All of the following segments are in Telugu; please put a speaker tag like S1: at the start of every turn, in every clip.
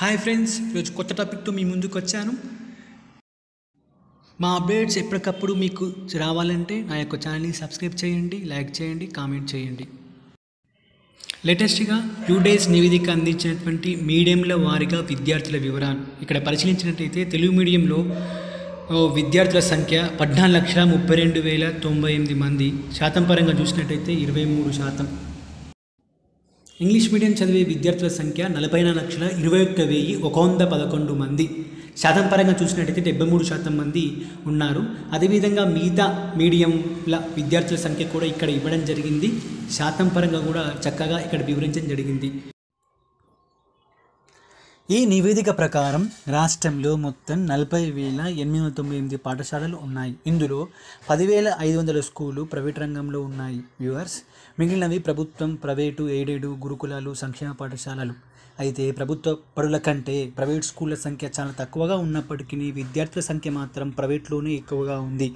S1: హాయ్ ఫ్రెండ్స్ ఈరోజు కొత్త టాపిక్తో మీ ముందుకు వచ్చాను మా అప్డేట్స్ ఎప్పటికప్పుడు మీకు రావాలంటే నా యొక్క ఛానల్ని సబ్స్క్రైబ్ చేయండి లైక్ చేయండి కామెంట్ చేయండి లేటెస్ట్గా టూ డేస్ నివేదిక అందించినటువంటి మీడియంల వారిగా విద్యార్థుల వివరాలు ఇక్కడ పరిశీలించినట్లయితే తెలుగు మీడియంలో విద్యార్థుల సంఖ్య పద్నాలుగు లక్షల ముప్పై రెండు వేల తొంభై ఎనిమిది మంది శాతం పరంగా చూసినట్టయితే ఇరవై మూడు శాతం ఇంగ్లీష్ మీడియం చదివే విద్యార్థుల సంఖ్య నలభై నాలుగు లక్షల ఇరవై ఒక్క వెయ్యి ఒక వంద పదకొండు మంది శాతం పరంగా చూసినట్టయితే డెబ్బై మూడు శాతం మంది ఉన్నారు అదేవిధంగా మిగతా మీడియంల విద్యార్థుల సంఖ్య కూడా ఇక్కడ ఇవ్వడం జరిగింది శాతం పరంగా కూడా చక్కగా ఇక్కడ వివరించడం జరిగింది ఈ నివేదిక ప్రకారం రాష్ట్రంలో మొత్తం నలభై వేల ఎనిమిది వందల తొంభై ఎనిమిది పాఠశాలలు ఉన్నాయి ఇందులో పదివేల ఐదు వందల స్కూలు ప్రైవేట్ రంగంలో ఉన్నాయి వ్యూవర్స్ మిగిలినవి ప్రభుత్వం ప్రైవేటు ఎయిడెడు గురుకులాలు సంక్షేమ పాఠశాలలు అయితే ప్రభుత్వ పరుల కంటే ప్రైవేట్ స్కూళ్ళ సంఖ్య చాలా తక్కువగా ఉన్నప్పటికీ విద్యార్థుల సంఖ్య మాత్రం ప్రైవేట్లోనే ఎక్కువగా ఉంది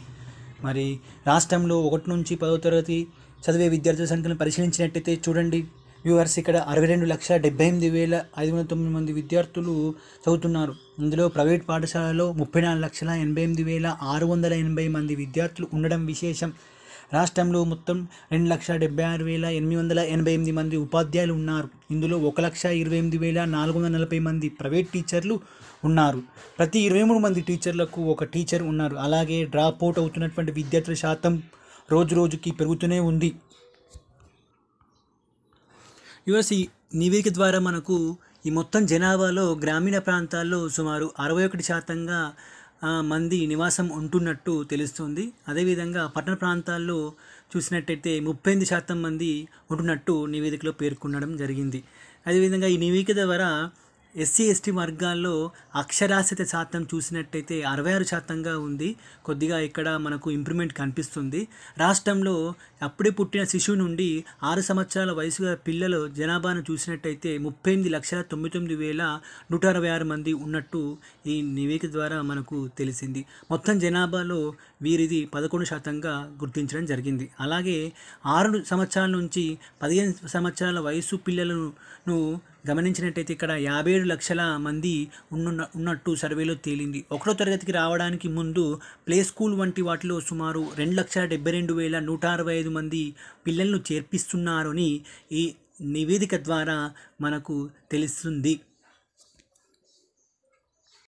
S1: మరి రాష్ట్రంలో ఒకటి నుంచి పదో తరగతి చదివే విద్యార్థుల సంఖ్యను పరిశీలించినట్టయితే చూడండి వ్యూవర్స్ ఇక్కడ అరవై రెండు లక్షల డెబ్బై ఎనిమిది వేల ఐదు వందల తొమ్మిది మంది విద్యార్థులు చదువుతున్నారు ఇందులో ప్రైవేట్ పాఠశాలలో ముప్పై నాలుగు లక్షల ఎనభై ఎనిమిది వేల ఆరు వందల ఎనభై మంది విద్యార్థులు ఉండడం విశేషం రాష్ట్రంలో మొత్తం రెండు లక్షల డెబ్బై ఆరు వేల ఎనిమిది వందల ఎనభై ఎనిమిది మంది ఉపాధ్యాయులు ఉన్నారు ఇందులో ఒక లక్ష ఇరవై ఎనిమిది వేల నాలుగు వందల నలభై మంది ప్రైవేట్ టీచర్లు ఉన్నారు ప్రతి ఇరవై మూడు మంది టీచర్లకు ఒక టీచర్ ఉన్నారు అలాగే డ్రాప్ అవుట్ అవుతున్నటువంటి విద్యార్థుల శాతం రోజు రోజుకి పెరుగుతూనే ఉంది యూఎస్ ఈ నివేదిక ద్వారా మనకు ఈ మొత్తం జనాభాలో గ్రామీణ ప్రాంతాల్లో సుమారు అరవై ఒకటి శాతంగా మంది నివాసం ఉంటున్నట్టు తెలుస్తుంది అదేవిధంగా పట్టణ ప్రాంతాల్లో చూసినట్టయితే ముప్పై ఎనిమిది శాతం మంది ఉంటున్నట్టు నివేదికలో పేర్కొనడం జరిగింది అదేవిధంగా ఈ నివేదిక ద్వారా ఎస్సీ ఎస్టీ వర్గాల్లో అక్షరాస్యత శాతం చూసినట్టయితే అరవై ఆరు శాతంగా ఉంది కొద్దిగా ఇక్కడ మనకు ఇంప్రూవ్మెంట్ కనిపిస్తుంది రాష్ట్రంలో అప్పుడే పుట్టిన శిశువు నుండి ఆరు సంవత్సరాల వయసు పిల్లలు జనాభాను చూసినట్టయితే ముప్పై ఎనిమిది లక్షల తొమ్మిది తొమ్మిది వేల నూట అరవై ఆరు మంది ఉన్నట్టు ఈ నివేదిక ద్వారా మనకు తెలిసింది మొత్తం జనాభాలో వీరిది పదకొండు శాతంగా గుర్తించడం జరిగింది అలాగే ఆరు సంవత్సరాల నుంచి పదిహేను సంవత్సరాల వయసు పిల్లలను గమనించినట్టయితే ఇక్కడ యాభై ఏడు లక్షల మంది ఉన్న ఉన్నట్టు సర్వేలో తేలింది ఒకటో తరగతికి రావడానికి ముందు ప్లే స్కూల్ వంటి వాటిలో సుమారు రెండు లక్షల డెబ్బై రెండు వేల నూట అరవై ఐదు మంది పిల్లలను చేర్పిస్తున్నారని ఈ నివేదిక ద్వారా మనకు తెలుస్తుంది